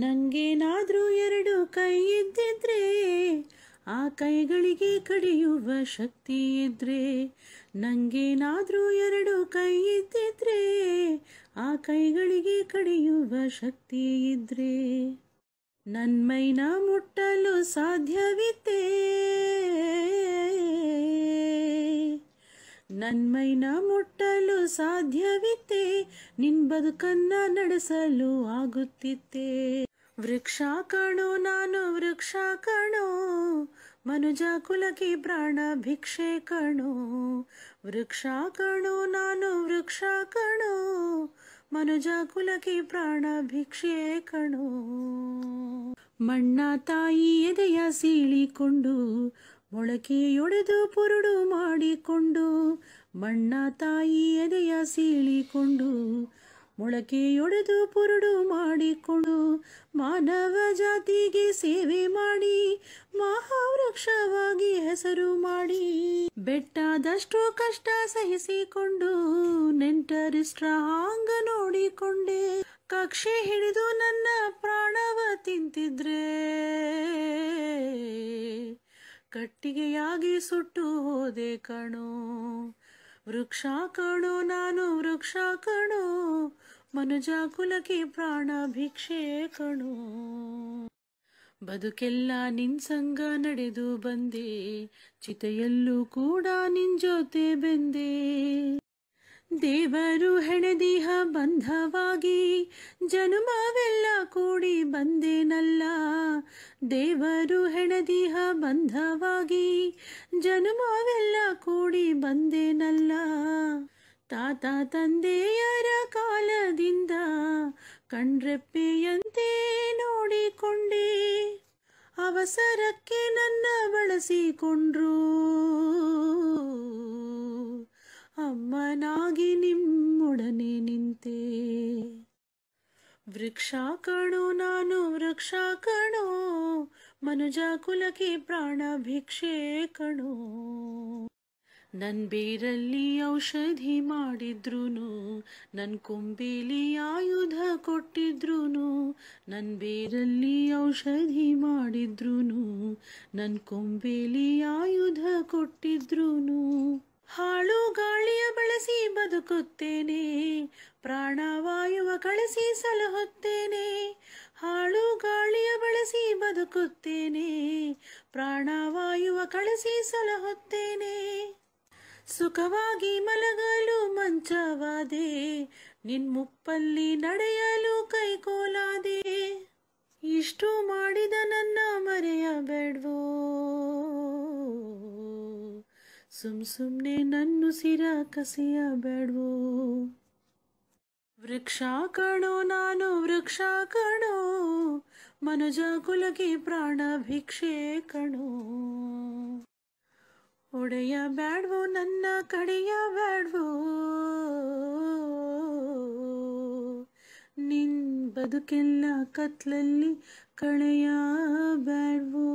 ನಂಗೇನಾದರೂ ಎರಡು ಕೈ ಇದ್ದಿದ್ರೆ ಆ ಕೈಗಳಿಗೆ ಕಡಿಯುವ ಶಕ್ತಿ ಇದ್ರೆ ನನಗೇನಾದರೂ ಎರಡು ಕೈ ಇದ್ದಿದ್ರೆ ಆ ಕೈಗಳಿಗೆ ಕಡಿಯುವ ಶಕ್ತಿ ಇದ್ರೆ ಮೈನ ಮುಟ್ಟಲು ಸಾಧ್ಯವಿತ್ತೇ ನನ್ಮೈನ ಮುಟ್ಟಲು ಸಾಧ್ಯವಿತ್ತೆ ನಿನ್ ಬದುಕನ್ನ ನಡೆಸಲು ಆಗುತ್ತಿತ್ತೆ ವೃಕ್ಷ ಕಣು ನಾನು ವೃಕ್ಷ ಕಣು ಮನುಜ ಕುಲಕ್ಕೆ ಪ್ರಾಣ ಭಿಕ್ಷೆ ಕಣು ವೃಕ್ಷ ಕಣು ನಾನು ವೃಕ್ಷ ಕಣು ಮನುಜ ಕುಲಕ್ಕೆ ಪ್ರಾಣ ಭಿಕ್ಷೆ ಕಣು ಮಣ್ಣ ತಾಯಿ ಎದೆಯ ಸೀಳಿಕೊಂಡು ಮೊಳಕೆಯೊಡೆದು ಪುರುಡು ಮಾಡಿಕೊಂಡು ಮಣ್ಣ ತಾಯಿ ಎದೆಯ ಸೀಳಿಕೊಂಡು ಮೊಳಕೆಯೊಡೆದು ಪುರುಡು ಮಾಡಿಕೊಂಡು ಮಾನವ ಜಾತಿಗೆ ಸೇವೆ ಮಾಡಿ ಮಹಾವೃಕ್ಷವಾಗಿ ಹೆಸರು ಮಾಡಿ ಬೆಟ್ಟದಷ್ಟು ಕಷ್ಟ ಸಹಿಸಿಕೊಂಡು ನೆಂಟರಿಷ್ಟ್ರ ಹಾಂಗ ನೋಡಿಕೊಂಡೆ ಕಕ್ಷೆ ಹಿಡಿದು ನನ್ನ ಪ್ರಾಣವ ತಿಂತಿದ್ರೆ ಕಟ್ಟಿಗೆಯಾಗಿ ಸುಟ್ಟು ಹೋದೆ ಕಣು ವೃಕ್ಷ ಕಣು ನಾನು ವೃಕ್ಷ ಕಣು ಮನುಜ ಕುಲಕ್ಕೆ ಪ್ರಾಣ ಭಿಕ್ಷೆ ಕಣು ಬದುಕೆಲ್ಲ ನಿನ್ ಸಂಗ ನಡೆದು ಬಂದೆ ಚಿತೆಯಲ್ಲೂ ಕೂಡ ನಿನ್ ಜೊತೆ ಬೆಂದೆ ದೇವರು ಹೆಣದಿಹ ಬಂಧವಾಗಿ ಜನುಮವೆಲ್ಲ ಕೂಡಿ ಬಂದೇನಲ್ಲ ದೇವರು ಹೆಣದಿಹ ಬಂಧವಾಗಿ ಜನುಮವೆಲ್ಲ ಕೂಡಿ ಬಂದೇನಲ್ಲ ತಾತ ತಂದೆಯರ ಕಾಲದಿಂದ ಕಣ್ರೆಪ್ಪೆಯಂತೆ ನೋಡಿಕೊಂಡೆ ಅವಸರಕ್ಕೆ ನನ್ನ ಬಳಸಿಕೊಂಡ್ರು ಅಮ್ಮನಾಗಿ ನಿಮ್ಮೊಡನೆ ನಿಂತೆ ವೃಕ್ಷ ಕಣು ನಾನು ವೃಕ್ಷ ಕಣೋ ಮನುಜ ಕುಲಕ್ಕೆ ಪ್ರಾಣ ಭಿಕ್ಷೆ ಕಣೋ ನನ್ನ ಬೇರಲ್ಲಿ ಔಷಧಿ ಮಾಡಿದ್ರು ನನ್ನ ಕೊಂಬೇಲಿ ಆಯುಧ ಕೊಟ್ಟಿದ್ರು ನನ್ನ ಬೇರಲ್ಲಿ ಔಷಧಿ ಮಾಡಿದ್ರು ನನ್ನ ಕೊಂಬೇಲಿ ಆಯುಧ ಕೊಟ್ಟಿದ್ರು ಪ್ರಾಣವಾಯುವ ಕಳಿಸಿ ಸಲಹುತ್ತೇನೆ ಹಾಳು ಗಾಳಿಯ ಬಳಸಿ ಬದುಕುತ್ತೇನೆ ಪ್ರಾಣವಾಯುವ ಕಳಿಸಿ ಸಲಹುತ್ತೇನೆ ಸುಖವಾಗಿ ಮಲಗಲು ಮಂಚವಾದೆ ನಿನ್ಮುಪ್ಪಲ್ಲಿ ನಡೆಯಲು ಕೈಕೋಲಾದೆ ಇಷ್ಟು ಮಾಡಿದ ನನ್ನ ಮರೆಯಬೇಡ್ವೋ ಸುಮ್ ಸುಮ್ಮನೆ ನನ್ನುಸಿರ ಬೇಡ್ವೋ ವೃಕ್ಷ ಕಣು ನಾನು ವೃಕ್ಷ ಕಣೋ ಮನುಜ ಕುಲಕಿ ಪ್ರಾಣ ಭಿಕ್ಷೆ ಕಣೋ ಒಡೆಯ ಬ್ಯಾಡ್ವೋ ನನ್ನ ಕಡೆಯ ಬ್ಯಾಡ್ವೋ ನಿನ್ ಬದುಕೆಲ್ಲ ಕತ್ಲಲ್ಲಿ ಕಳೆಯ ಬ್ಯಾಡ್ವು